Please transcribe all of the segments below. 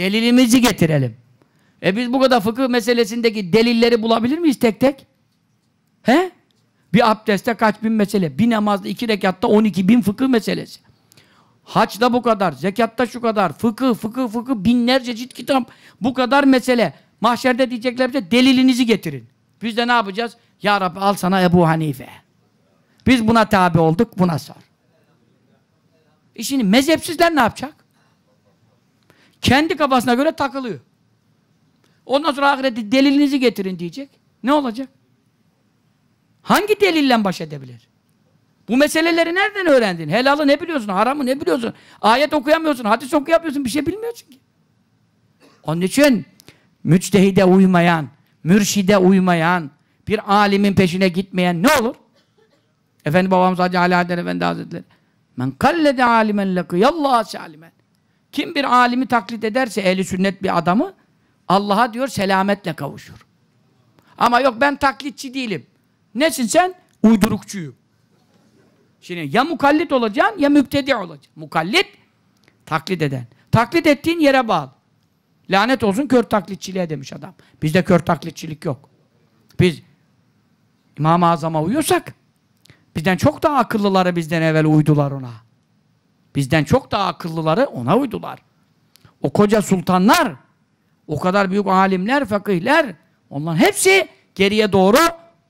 Delilimizi getirelim. E biz bu kadar fıkıh meselesindeki delilleri bulabilir miyiz tek tek? He? Bir abdeste kaç bin mesele, bir namazda iki rekatta on iki bin fıkıh meselesi. Haçta bu kadar, zekatta şu kadar, fıkıh, fıkıh, fıkıh, binlerce cilt kitap, bu kadar mesele. Mahşerde diyecekler bize delilinizi getirin. Biz de ne yapacağız? Ya Rabbi al sana Ebu Hanife. Biz buna tabi olduk, buna sor. E şimdi mezhepsizler ne yapacak? Kendi kafasına göre takılıyor. Ondan sonra ahirette delilinizi getirin diyecek. Ne olacak? Hangi delille baş edebilir? Bu meseleleri nereden öğrendin? Helalı ne biliyorsun? Haramı ne biliyorsun? Ayet okuyamıyorsun, hadis okuyamıyorsun, bir şey bilmiyorsun ki. Onun için müçtehide uymayan, mürşide uymayan, bir alimin peşine gitmeyen ne olur? Efendi babamız Hacı Ali Adel Efendi Hazretleri Men kallede alimen lekıyallahu alimen kim bir alimi taklit ederse eli sünnet bir adamı Allah'a diyor selametle kavuşur. Ama yok ben taklitçi değilim. Nesin sen? Uydurukçuyum. Şimdi ya mukallit olacaksın ya müptedi olacaksın. Mukallit taklit eden. Taklit ettiğin yere bağlı. Lanet olsun kör taklitçiliğe demiş adam. Bizde kör taklitçilik yok. Biz İmam-ı Azam'a uyuyorsak bizden çok daha akıllıları bizden evvel uydular ona. Bizden çok daha akıllıları ona uydular. O koca sultanlar, o kadar büyük alimler, fakihler, onların hepsi geriye doğru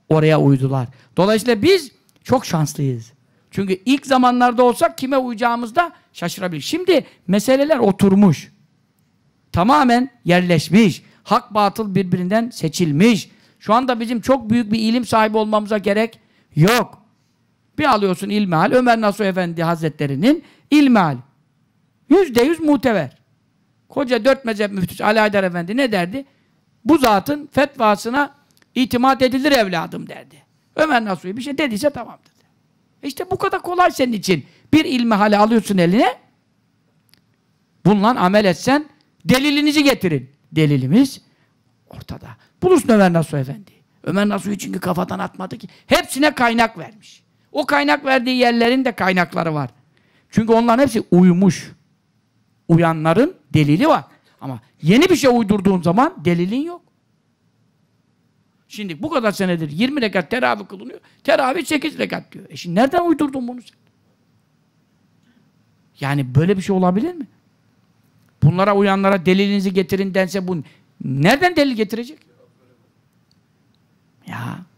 oraya uydular. Dolayısıyla biz çok şanslıyız. Çünkü ilk zamanlarda olsak kime uyacağımızda şaşırabilir. Şimdi meseleler oturmuş. Tamamen yerleşmiş. Hak batıl birbirinden seçilmiş. Şu anda bizim çok büyük bir ilim sahibi olmamıza gerek yok. Bir alıyorsun ilmihal. Ömer Nasuh Efendi Hazretleri'nin ilmihal. Yüzde yüz mutever. Koca dört mezhep müftüsü Ali Aydar Efendi ne derdi? Bu zatın fetvasına itimat edilir evladım derdi. Ömer Nasuhi bir şey dediyse tamam dedi. E işte bu kadar kolay senin için. Bir ilmihali alıyorsun eline. Bununla amel etsen delilinizi getirin. Delilimiz ortada. Bulursun Ömer Nasuh Efendi. Ömer Nasuhi çünkü kafadan atmadı ki. Hepsine kaynak vermiş. O kaynak verdiği yerlerin de kaynakları var. Çünkü onların hepsi uyumuş, Uyanların delili var. Ama yeni bir şey uydurduğun zaman delilin yok. Şimdi bu kadar senedir 20 rekat teravih kılınıyor. Teravih 8 rekat diyor. E şimdi nereden uydurdun bunu sen? Yani böyle bir şey olabilir mi? Bunlara uyanlara delilinizi getirin dense bu nereden delil getirecek? Ya